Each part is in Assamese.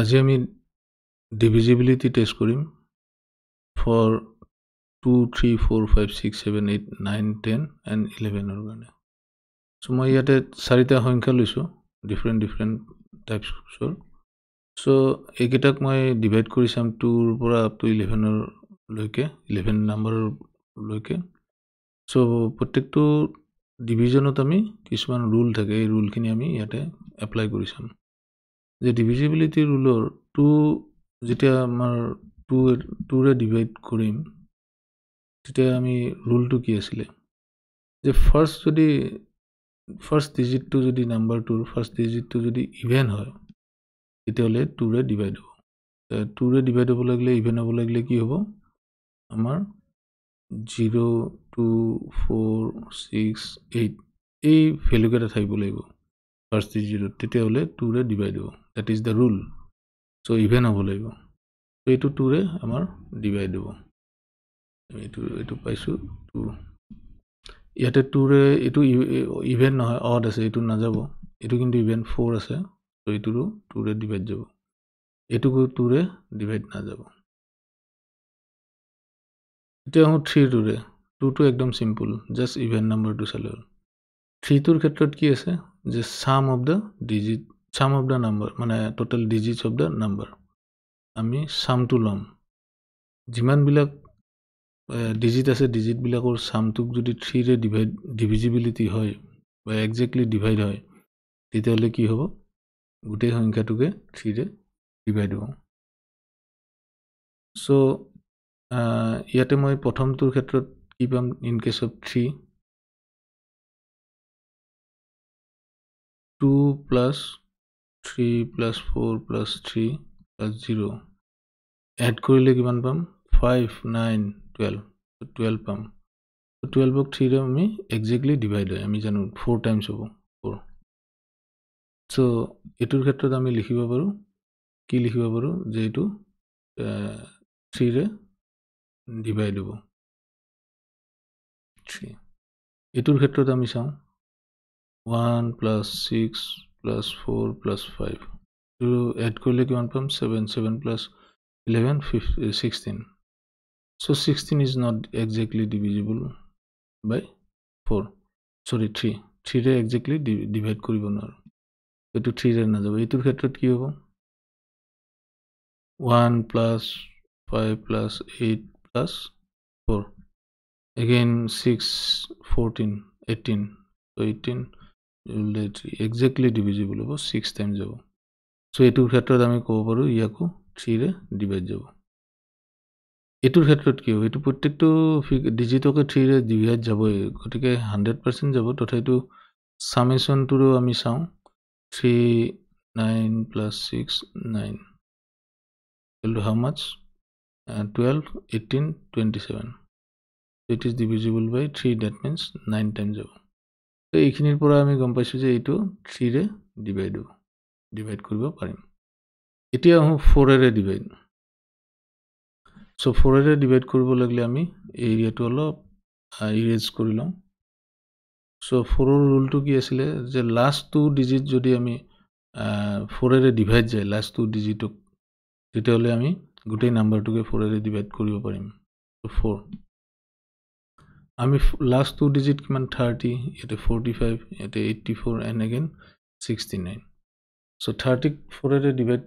আজি আমি ডিভিজিবিলিটি টেষ্ট কৰিম for two three four five six seven eight nine ten and ইলেভেনৰ কাৰণে চ' মই ইয়াতে চাৰিটা সংখ্যা লৈছোঁ ডিফাৰেণ্ট ডিফাৰেণ্ট টাইপছৰ চ' এইকেইটাক মই ডিভাইড কৰি চাম টুৰ পৰা আপ টু ইলেভেনৰলৈকে ইলেভেন নাম্বাৰলৈকে চ' প্ৰত্যেকটো ডিভিজনত আমি কিছুমান ৰুল থাকে এই ৰুলখিনি আমি ইয়াতে এপ্লাই কৰি চাম যে ডিভিজিবিলিটি ৰুলৰ টু যেতিয়া আমাৰ টু টুৰে ডিভাইড কৰিম তেতিয়া আমি ৰুলটো কি আছিলে যে ফাৰ্ষ্ট যদি ফাৰ্ষ্ট ডিজিটটো যদি নাম্বাৰটোৰ ফাৰ্ষ্ট ডিজিটটো যদি ইভেন হয় তেতিয়াহ'লে টুৰে ডিভাইড হ'ব টুৰে ডিভাইড হ'ব লাগিলে ইভেন হ'ব লাগিলে কি হ'ব আমাৰ zero' two four six eight এই ভেলুকেইটা থাকিব লাগিব ফাৰ্ষ্ট ডিজিটত তেতিয়াহ'লে টুৰে ডিভাইড হ'ব that is the rule so' even হ'ব লাগিব চ' এইটো টুৰে আমাৰ ডিভাইড হ'ব এইটো এইটো পাইছোঁ টু ইয়াতে টুৰে এইটো ইভেন e, e, নহয় অড আছে এইটো নাযাব এইটো কিন্তু ইভেন ফ'ৰ আছে চ' এইটোৰো টুৰে ডিভাইড যাব এইটো টুৰে ডিভাইড নাযাব এতিয়া আহোঁ টুৰে টুটো একদম চিম্পুল জাষ্ট ইভেন নাম্বাৰটো চালে হ'ল থ্ৰীটোৰ ক্ষেত্ৰত কি আছে যে sum of the digit sum of the number মানে total digits of the number আমি চামটো ল'ম যিমানবিলাক ডিজিট আছে ডিজিটবিলাকৰ চামটোক যদি থ্ৰীৰে ডিভাইড ডিভিজিবিলিটি হয় বা একজেক্টলি ডিভাইড হয় তেতিয়াহ'লে কি হ'ব গোটেই সংখ্যাটোকে থ্ৰীৰে ডিভাইড হ'ব চ' ইয়াতে মই প্ৰথমটোৰ ক্ষেত্ৰত কি পাম in case of three two plus three plus four plus three plus zero' add কৰিলে কিমান পাম ফাইভ নাইন টুৱেল্ভ পাম টুৱেল্ভক থ্ৰীৰে আমি একজেক্টলি ডিভাইড হয় আমি জানো ফ'ৰ টাইমছ হ'ব ফ'ৰ ছ' এইটোৰ ক্ষেত্ৰত আমি লিখিব পাৰোঁ কি লিখিব পাৰোঁ যে এইটো থ্ৰীৰে ডিভাইড হ'ব থ্ৰী এইটোৰ ক্ষেত্ৰত আমি চাওঁ one plus six plus 4 plus 5 to add koile ki one 7 7 plus 11 uh, 16 so 16 is not exactly divisible by 4 sorry 3 3 re exactly divide koribo na to 3 re na jabo etur khetrot ki hobo 1 plus 5 plus 8 plus 4 again 6 14 18 18 three exactly divisible হ'ব ছিক্স টাইমছ যাব চ' এইটোৰ ক্ষেত্ৰত আমি ক'ব পাৰোঁ ইয়াকো থ্ৰীৰে ডিভাইড যাব এইটোৰ ক্ষেত্ৰত কি হ'ব এইটো প্ৰত্যেকটো ডিজিটকে থ্ৰীৰে ডিভাইড যাবই গতিকে হাণ্ড্ৰেড পাৰ্চেণ্ট যাব তথাপিতো চামেশ্যনটোৰো আমি চাওঁ three nine plus six nine twelve how much twelve eighteen twenty seven it is divisible by three that means nine time যাব তো এইখিনিৰ পৰা আমি গম পাইছোঁ যে এইটো থ্ৰীৰে ডিভাইডো ডিভাইড কৰিব পাৰিম এতিয়া আহোঁ ফ'ৰেৰে ডিভাইড চ' ফ'ৰেৰে ডিভাইড কৰিব লাগিলে আমি এই এৰিয়াটো অলপ ইৰেজ কৰি লওঁ চ' ফ'ৰৰ ৰুলটো কি আছিলে যে লাষ্ট টু ডিজিট যদি আমি ফ'ৰেৰে ডিভাইড যায় লাষ্ট টু ডিজিটক তেতিয়াহ'লে আমি গোটেই নাম্বাৰটোকে ফ'ৰেৰে ডিভাইড কৰিব পাৰিম ফ'ৰ আমি লাষ্ট টু ডিজিট কিমান থাৰ্টি ইয়াতে ফৰ্টি ফাইভ ইয়াতে eighty four and again sixty nine so' thirty ফ'ৰেৰে ডিভাইড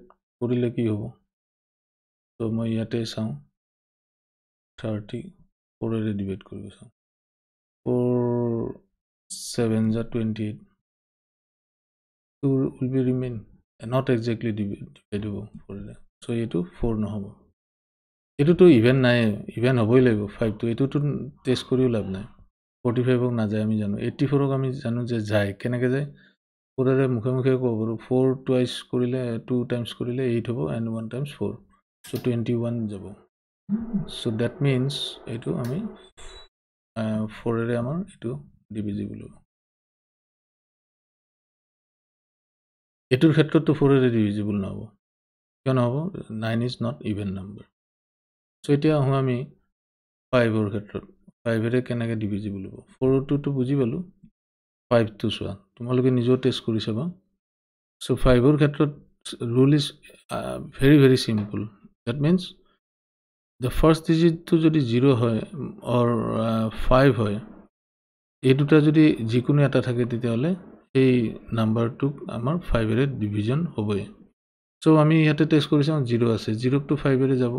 কৰিলে কি হ'ব চ' মই ইয়াতে চাওঁ থাৰ্টি ফ'ৰেৰে ডিভাইড কৰিব চাওঁ ফ'ৰ ছেভেন জা twenty eight two will be remain not exactly divide divide হ'ব ফ'ৰেৰে চ' এইটো ফ'ৰ নহ'ব এইটোতো ইভেণ্ট নাই ইভেণ্ট হ'বই লাগিব ফাইভটো এইটোতো টেষ্ট কৰিও লাভ নাই ফৰ্টি ফাইভক নাযায় আমি জানো এইটি ফ'ৰক আমি জানো যে যায় কেনেকৈ যায় ফ'ৰৰে মুখে মুখে ক'ব পাৰোঁ ফ'ৰ টুৱাইজ কৰিলে টু টাইমছ কৰিলে এইট হ'ব and one times four so' twenty one যাব চ' ডেট মিনছ এইটো আমি ফ'ৰেৰে আমাৰ এইটো ডিভিজি হ'ব এইটোৰ ক্ষেত্ৰততো ফ'ৰেৰে ডিভিজিবল নহ'ব কিয় নহ'ব nine is not even number so' এতিয়া আহোঁ আমি ফাইভৰ ক্ষেত্ৰত ফাইভেৰে কেনেকৈ ডিভিজি বুলিব ফ'ৰ টুটো বুজি পালোঁ ফাইভটো চোৱা তোমালোকে নিজেও টেষ্ট কৰি চাবা চ' ফাইভৰ ক্ষেত্ৰত rule is very very simple that means the first ডিজিটটো যদি জিৰ' হয় অৰ ফাইভ হয় এই দুটা যদি যিকোনো এটা থাকে তেতিয়াহ'লে সেই নাম্বাৰটোক আমাৰ ফাইভেৰে ডিভিজন হ'বই চ' আমি ইয়াতে টেষ্ট কৰি চাওঁ জিৰ' আছে জিৰ'কটো ফাইভেৰে যাব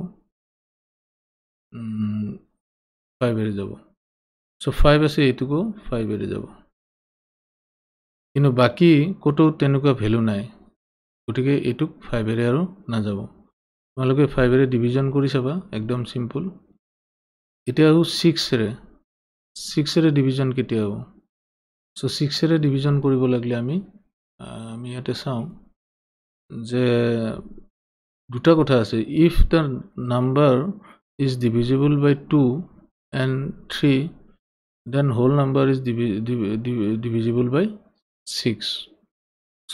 5 এৰি যাব সো 5 আছে এইটোকো 5 এৰি যাব কিন্তু বাকী কতো তেনেকুৱা ভেলু নাই গতিকে এইটোক 5 এৰি আৰু নাযাব তোমালোকে 5 এৰি ডিভিজন কৰি চাবা একদম সিম্পল এতিয়া আৰু 6 এৰে 6 এৰি ডিভিজন কেতিয়া হ'ব সো 6 এৰি ডিভিজন কৰিব লাগিলে আমি আমি ইয়াতে চাওঁ যে দুটা কথা আছে if the number is divisible by 2 and 3 then whole number is divi div div divisible by 6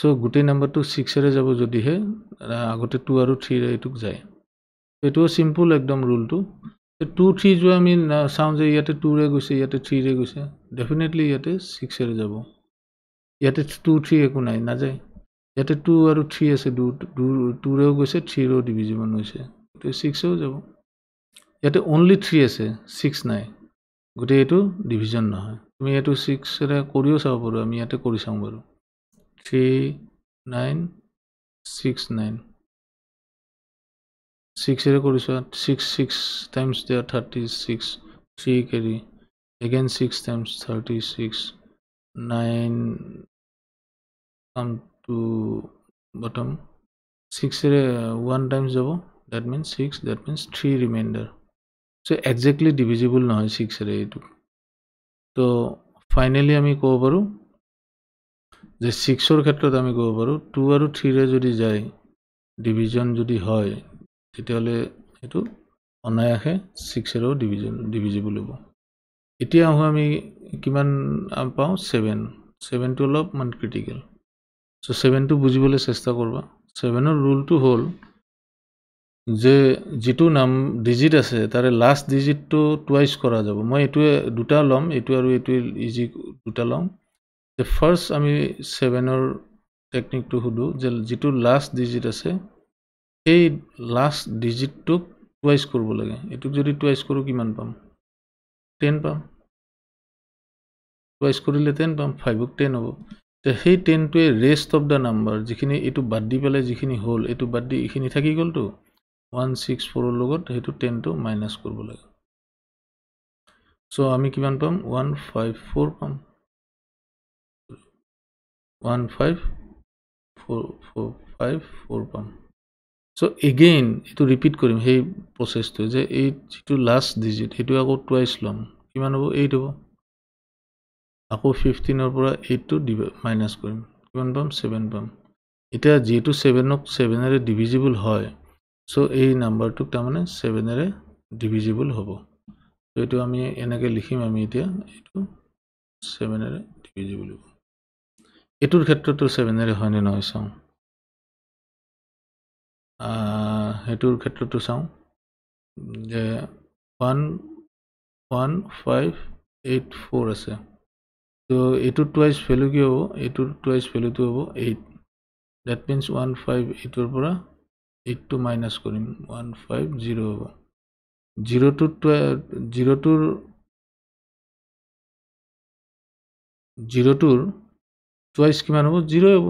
so gute number to 6 re jabo jodi he agote 2 aru 3 re etuk jay etu simple ekdom rule to so, 2 3 jo i mean uh, sounds yate 2 re goise yate 3 re goise definitely yate 6 re jabo yate 2 3 eku nai na jay yate 2 aru 3 ase 2 2 re goise 3 ro divisible hoise to 6 ho jabo ইয়াতে অনলি থ্ৰী আছে ছিক্স নাই গোটেই এইটো ডিভিজন নহয় তুমি এইটো ছিক্সেৰে কৰিও চাব পাৰোঁ আমি ইয়াতে কৰি চাওঁ বাৰু থ্ৰী নাইন ছিক্স নাইন ছিক্সেৰে কৰি চোৱা ছিক্স ছিক্স টাইমছ দিয়া thirty six three carry again six times thirty six nine come to bottom ছিক্সেৰে ওৱান টাইমছ যাব that means six that means three reminder so' exactly divisible নহয় ছিক্সেৰে এইটো তো ফাইনেলি আমি ক'ব পাৰোঁ যে ছিক্সৰ ক্ষেত্ৰত আমি ক'ব পাৰোঁ টু আৰু থ্ৰীৰে যদি যায় ডিভিজন যদি হয় তেতিয়াহ'লে সেইটো অনায়াসে ছিক্সেৰেও ডিভিজন ডিভিজিবল হ'ব এতিয়া আহোঁ আমি কিমান পাওঁ ছেভেন ছেভেনটো অলপ মানে ক্ৰিটিকেল চ' ছেভেনটো বুজিবলৈ চেষ্টা কৰোঁ ছেভেনৰ ৰুলটো হ'ল যে যিটো নাম ডিজিট আছে তাৰে লাষ্ট ডিজিটটো টুৱাইচ কৰা যাব মই এইটোৱে দুটা ল'ম এইটো আৰু এইটোৱে ইজি দুটা ল'ম যে ফাৰ্ষ্ট আমি ছেভেনৰ টেকনিকটো সুধোঁ যে যিটো লাষ্ট ডিজিট আছে সেই লাষ্ট ডিজিটটোক টুৱাইচ কৰিব লাগে এইটোক যদি টুৱাইচ কৰোঁ কিমান পাম টেন পাম টুৱাইচ কৰিলে টেন পাম ফাইভক টেন হ'ব তে সেই টেনটোৱে ৰেষ্ট অফ দ্য নাম্বাৰ যিখিনি এইটো বাদ দি পেলাই যিখিনি হ'ল এইটো বাদ দি এইখিনি থাকি গ'লতো ওৱান ছিক্স ফ'ৰৰ লগত সেইটো টেনটো মাইনাছ কৰিব লাগে চ' আমি কিমান পাম ওৱান ফাইভ ফ'ৰ পাম one five four four five four পাম চ' এগেইন এইটো ৰিপিট কৰিম সেই প্ৰচেছটো যে এই যিটো লাষ্ট ডিজিট সেইটো আকৌ টুৱাইচ ল'ম কিমান হ'ব এইট হ'ব আকৌ ফিফটিনৰ পৰা এইটটো ডিভ মাইনাছ কৰিম কিমান পাম ছেভেন পাম এতিয়া যিহেতু ছেভেনক ছেভেনেৰে ডিভিজিবল হয় সো এই নাম্বারটুক তারমানে সেভেনের ডিভিজিবল হব এই আমি এনেকে লিখিম আমি এটা সেভেনের ডিভিজিবল হব এটার ক্ষেত্র তো সেভেনের হয় না নয় চাও সেটার ক্ষেত্র তো চাও যে one one five eight four আছে তো এইটোর টুয়াইজ ভ্যালু কি হব এইটোর টুয়াইজ ভ্যালুটো হব eight that means one five এইটোরপরা এইটটো মাইনাছ কৰিম ওৱান ফাইভ জিৰ' হ'ব জিৰ'টোতটো জিৰ'টোৰ জিৰ'টোৰ টুৱাইছ কিমান হ'ব জিৰ' হ'ব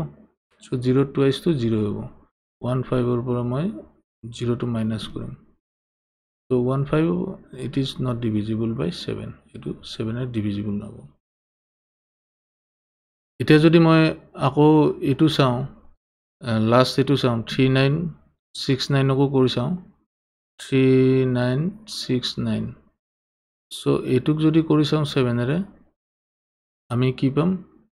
চ' জিৰ' টুৱাইছটো জিৰ' হ'ব ওৱান ফাইভৰ পৰা মই জিৰ'টো মাইনাছ কৰিম চ' ওৱান ফাইভ হ'ব it is not divisible by seven এইটো ছেভেনত ডিভিজিবল নহ'ব এতিয়া যদি মই আকৌ এইটো চাওঁ লাষ্ট এইটো চাওঁ থ্ৰী নাইন ছিক্স নাইনকো কৰি চাওঁ three nine six nine so' এইটোক যদি কৰি চাওঁ ছেভেনেৰে আমি কি পাম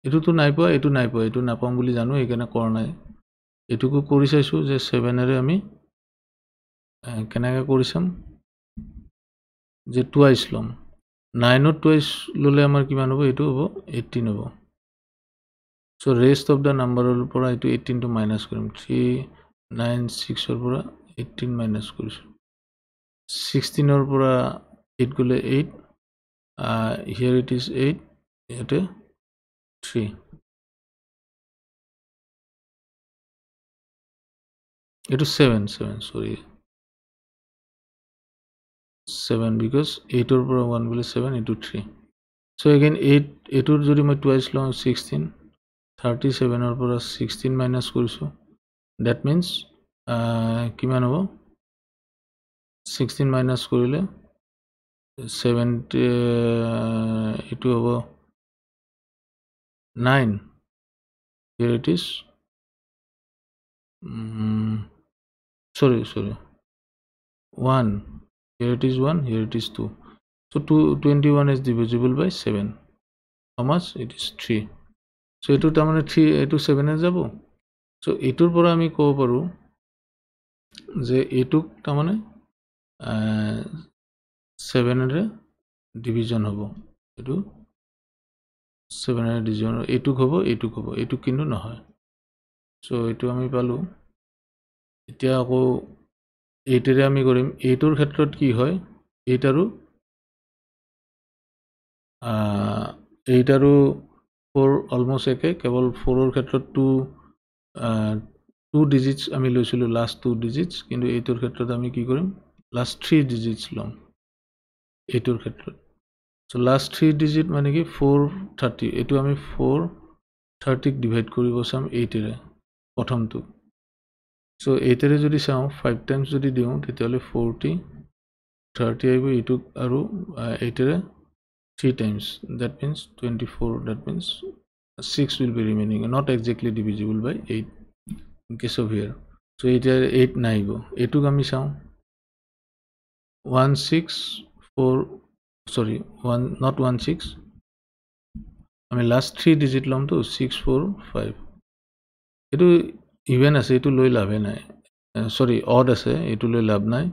এইটোতো নাই পোৱা এইটো নাই পোৱা এইটো নাপাম বুলি জানো সেইকাৰণে কৰা নাই এইটোকো কৰি চাইছোঁ যে ছেভেনেৰে আমি কেনেকৈ কৰি চাম যে টুৱাইচ ল'ম নাইনত টুৱাইচ ল'লে আমাৰ কিমান হ'ব এইটো হ'ব এইটিন হ'ব চ' ৰেষ্ট অফ দ্য নাম্বাৰৰ পৰা এইটো এইটিনটো মাইনাছ কৰিম থ্ৰী নাইন ছিক্সৰ পৰা এইটিন মাইনাছ কৰিছোঁ ছিক্সটিনৰ পৰা এইট গ'লে eight here it is eight ইয়াতে থ্ৰী এইটো seven seven sorry seven because এইটৰ পৰা ওৱান গ'লে ছেভেন এইটো থ্ৰী চ' এগেইন এইট এইটোৰ যদি মই টুৱাইচ লওঁ ছিক্সটিন থাৰ্টি ছেভেনৰ পৰা ছিক্সটিন মাইনাছ কৰিছোঁ দ্যাট মিন্স কিমান হব সিক্সটিন মাইনাছ কৰিলে ছেভেণ্টি এইটো হ'ব nine here it is sorry sorry one here it is one here it is two so' two twenty one is divisible by seven সমাজ ইট ইজ থ্ৰী চ' এইটো তাৰমানে থ্ৰী এইটো ছেভেনে যাব চ' এইটোৰ পৰা আমি ক'ব পাৰোঁ যে এইটোক তাৰমানে ছেভেনেৰে ডিভিজন হ'ব এইটো ছেভেনেৰে ডিভিজন এইটোক হ'ব এইটোক হ'ব এইটো কিন্তু নহয় চ' এইটো আমি পালোঁ এতিয়া আকৌ এইটেৰে আমি কৰিম এইটোৰ ক্ষেত্ৰত কি হয় এইট আৰু এইট আৰু ফ'ৰ অলমষ্ট একে কেৱল ফ'ৰৰ ক্ষেত্ৰত টু টু ডিজিটস আমি লৈছিলোঁ লাষ্ট টু ডিজিটস কিন্তু এইটোৰ ক্ষেত্ৰত আমি কি কৰিম লাষ্ট থ্ৰী ডিজিটছ ল'ম এইটোৰ ক্ষেত্ৰত চ' লাষ্ট থ্ৰী ডিজিট মানে কি ফ'ৰ থাৰ্টি এইটো আমি ফ'ৰ থাৰ্টিক ডিভাইড কৰিব চাম এইটেৰে প্ৰথমটো চ' এইটেৰে যদি চাওঁ ফাইভ টাইমছ যদি দিওঁ তেতিয়াহ'লে ফ'ৰ্টি থাৰ্টি আহিব এইটোক আৰু এইটেৰে three times that means twenty four that means 6 will be remaining not exactly divisible by 8 in case of here so it is 8 naibo a2 kami sound 1 6 4 sorry 1 not 1 6 i mean last three digit lom to 6 4 5 it is even as it will loy labe nai sorry odd as it will loy lab nai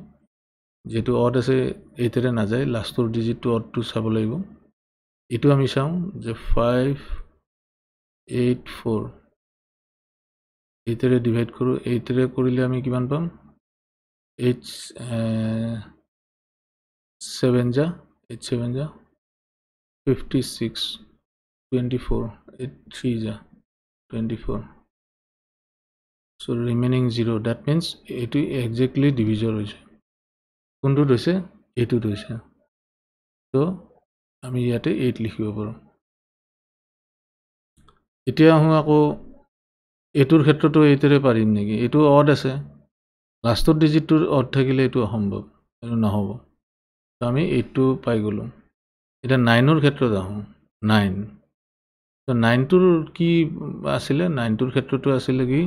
jetu odd as it na jai last four digit to odd to sabo laibo it will kami sound 5 eight four এইটেৰে ডিভাইড কৰোঁ এইটেৰে কৰিলে আমি কিমান পাম এইট সেভেন uh, যা এইট সেভেন যা fifty six twenty four eight three যা twenty four so' remaining zero' that means এইটো একজেক্টলি ডিভিজন হৈছে কোনটোত হৈছে এইটোত হৈছে তো আমি ইয়াতে এইট লিখিব পাৰোঁ এতিয়া আহোঁ আকৌ এইটোৰ ক্ষেত্ৰতো এইটোৰে পাৰিম নেকি এইটো অৰ্ড আছে লাষ্টৰ ডিজিটটোৰ অৰ্ড থাকিলে এইটো অসম্ভৱ এইটো নহ'ব আমি এইটটো পাই গ'লোঁ এতিয়া নাইনৰ ক্ষেত্ৰত আহোঁ নাইন তো নাইনটোৰ কি আছিলে নাইনটোৰ ক্ষেত্ৰতো আছিলে কি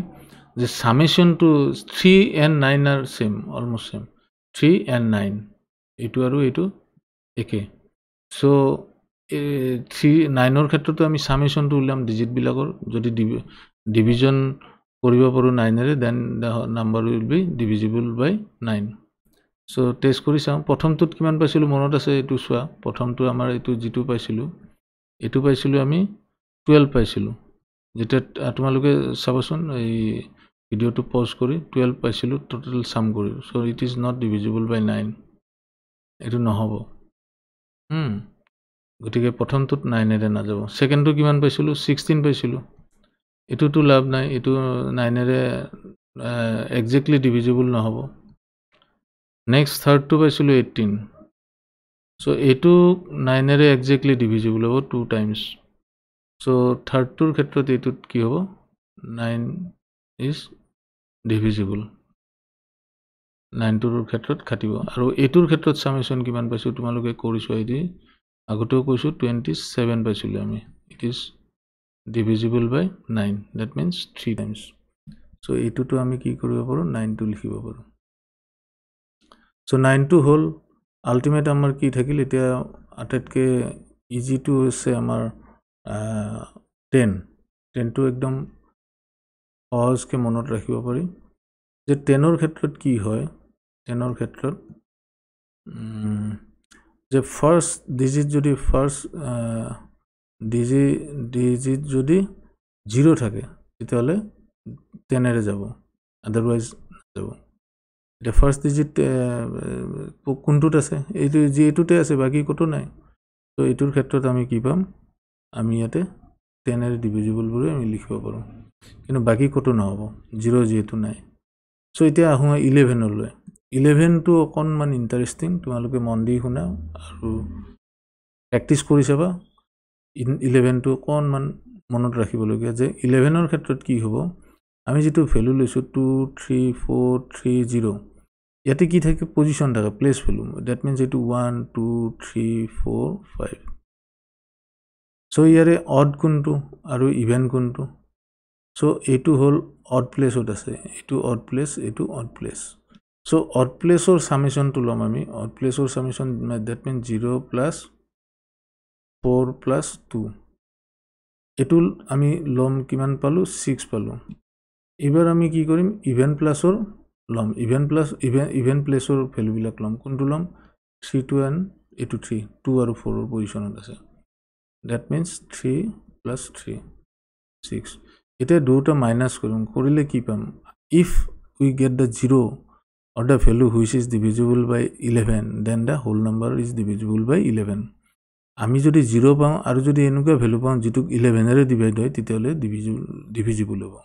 যে ছামেশ্যনটো three and nine are same almost same three and nine এইটো আৰু এইটো একে চ' থ্ৰী নাইনৰ ক্ষেত্ৰতো আমি চামেশ্যনটো উলিয়াম ডিজিটবিলাকৰ যদি ডিভিজন কৰিব পাৰোঁ নাইনেৰে then number will be divisible by nine so' test কৰি চাওঁ প্ৰথমটোত কিমান পাইছিলোঁ মনত আছে এইটো চোৱা প্ৰথমটো আমাৰ এইটো যিটো পাইছিলোঁ এইটো পাইছিলোঁ আমি টুৱেল্ভ পাইছিলোঁ যেতিয়া তোমালোকে চাবচোন এই ভিডিঅ'টো পজ কৰি টুৱেল্ভ পাইছিলোঁ ট'টেল চাম কৰি so' it is not divisible by nine এইটো নহ'ব গতিকে প্ৰথমটোত নাইনেৰে নাযাব ছেকেণ্ডটো কিমান পাইছিলোঁ ছিক্সটিন পাইছিলোঁ এইটোতো লাভ নাই এইটো নাইনেৰে একজেক্টলি ডিভিজিবল নহ'ব নেক্সট থাৰ্ডটো পাইছিলোঁ এইটিন চ' এইটো নাইনেৰে একজেক্টলি ডিভিজিবল হ'ব টু টাইমছ চ' থাৰ্ডটোৰ ক্ষেত্ৰত এইটোত কি হ'ব নাইন ইজ ডিভিজিবল নাইনটোৰ ক্ষেত্ৰত খাটিব আৰু এইটোৰ ক্ষেত্ৰত চামেচন কিমান পাইছোঁ তোমালোকে কৰি চোৱাই দি আগতেও কৈছোঁ টুৱেণ্টি ছেভেন পাইছিলোঁ আমি it is divisible by nine that means three times so' এইটোতো আমি কি কৰিব পাৰোঁ নাইনটো লিখিব পাৰোঁ চ' নাইনটো হ'ল আল্টিমেট আমাৰ কি থাকিল এতিয়া আটাইতকৈ ইজিটো হৈছে আমাৰ টেন টেনটো একদম সহজকৈ মনত ৰাখিব পাৰি যে টেনৰ ক্ষেত্ৰত কি হয় টেনৰ ক্ষেত্ৰত যে ফাৰ্ষ্ট ডিজিট যদি ফাৰ্ষ্ট ডিজি ডিজিট যদি জিৰ' থাকে তেতিয়াহ'লে টেনেৰে যাব আদাৰৱাইজ নাযাব এতিয়া ফাৰ্ষ্ট ডিজিট কোনটোত আছে এইটো যি এইটোতে আছে বাকী ক'তো নাই ত' এইটোৰ ক্ষেত্ৰত আমি কি পাম আমি ইয়াতে টেনেৰে ডিভিজিবল বুলি আমি লিখিব পাৰোঁ কিন্তু বাকী ক'তো নহ'ব জিৰ' যিহেতু নাই চ' এতিয়া আহোঁ ইলেভেনলৈ ইলেভেনটো অকণমান ইণ্টাৰেষ্টিং তোমালোকে মন দি শুনা আৰু প্ৰেক্টিচ কৰি চাবা ইলেভেনটো অকণমান মনত ৰাখিবলগীয়া যে ইলেভেনৰ ক্ষেত্ৰত কি হ'ব আমি যিটো ভেলু লৈছোঁ two three four three zero' ইয়াতে কি থাকে পজিশ্যন থাকে প্লেচ ভেলু ডেট মিনছ এইটো one two three four five so' ইয়াৰে অড কোনটো আৰু ইভেণ্ট কোনটো চ' এইটো হ'ল অড প্লেচত আছে এইটো অড প্লেচ এইটো অড প্লেচ সো অট প্লেছৰ চামিশ্যনটো ল'ম আমি অট প্লেছৰ summation that mean zero' plus four plus two এইটো আমি ল'ম কিমান পালোঁ ছিক্স পালোঁ এইবাৰ আমি কি কৰিম ইভেণ্ট প্লাছৰ ল'ম ইভেণ্ট প্লাছ ইভেণ্ট ইভেণ্ট প্লেছৰ ভেলুবিলাক ল'ম কোনটো ল'ম থ্ৰী টু এণ্ড এইটো থ্ৰী টু আৰু ফ'ৰৰ পজিশ্যনত আছে that means three plus three six এতিয়া দুয়োটা মাইনাছ কৰিম কৰিলে কি পাম if we get the zero' or the value which is divisible by 11 then the whole number is divisible by 11 আমি যদি 0 পাও আৰু যদি এনেকুৱা ভ্যালু পাও যেটো 11 এৰে ডিভাইড হয় তেতিয়ালে ডিভিজিবল হ'ব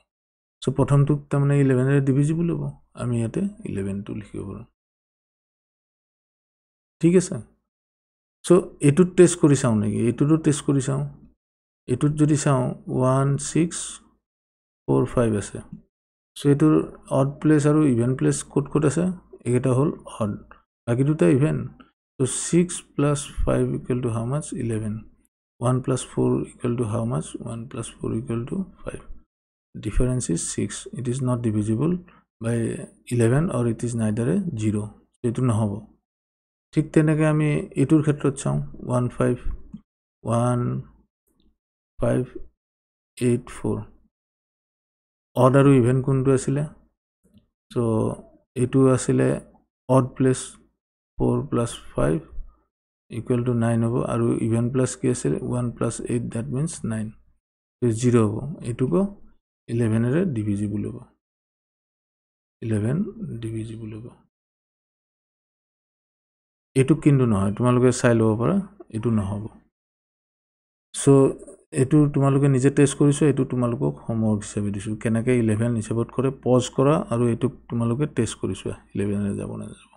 সো প্ৰথমটো ত মানে 11 এৰে ডিভিজিবল হ'ব আমি ইয়াতে 11 টো লিখিব পাৰো ঠিক আছে সো এটো টেস্ট কৰি চাও নেকি এটোটো টেস্ট কৰি চাও এটো যদি চাও 1 6 4 5 আছে চ' এইটোৰ অড প্লেচ আৰু ইভেন প্লেচ ক'ত ক'ত আছে এইকেইটা হ'ল অড বাকী দুটা even so' six plus five equal to how much eleven one plus four equal to how much one plus four equal to five difference is six it is not divisible by eleven or it is নাই দাৰে জিৰ' চ' এইটো নহ'ব ঠিক তেনেকৈ আমি এইটোৰ ক্ষেত্ৰত চাওঁ one five one five eight four odd আৰু ইভেন কোনটো আছিলে চ' এইটো আছিলে odd plus four plus five equal to nine হ'ব আৰু ইভেন প্লাছ কি আছিলে one plus eight that means nine zero' হ'ব এইটোকো ইলেভেনেৰে ডিভিজিবল হ'ব ইলেভেন ডিভিজিবল হ'ব এইটো কিন্তু নহয় তোমালোকে চাই ল'ব পাৰা এইটো নহ'ব চ' এইটো তোমালোকে নিজে টেষ্ট কৰিছোঁ এইটো তোমালোকক হোমৱৰ্ক হিচাপে দিছোঁ কেনেকৈ ইলেভেন হিচাপত কৰে পজ কৰা আৰু এইটোক তোমালোকে টেষ্ট কৰিছোঁ চোৱা যাব নাযাব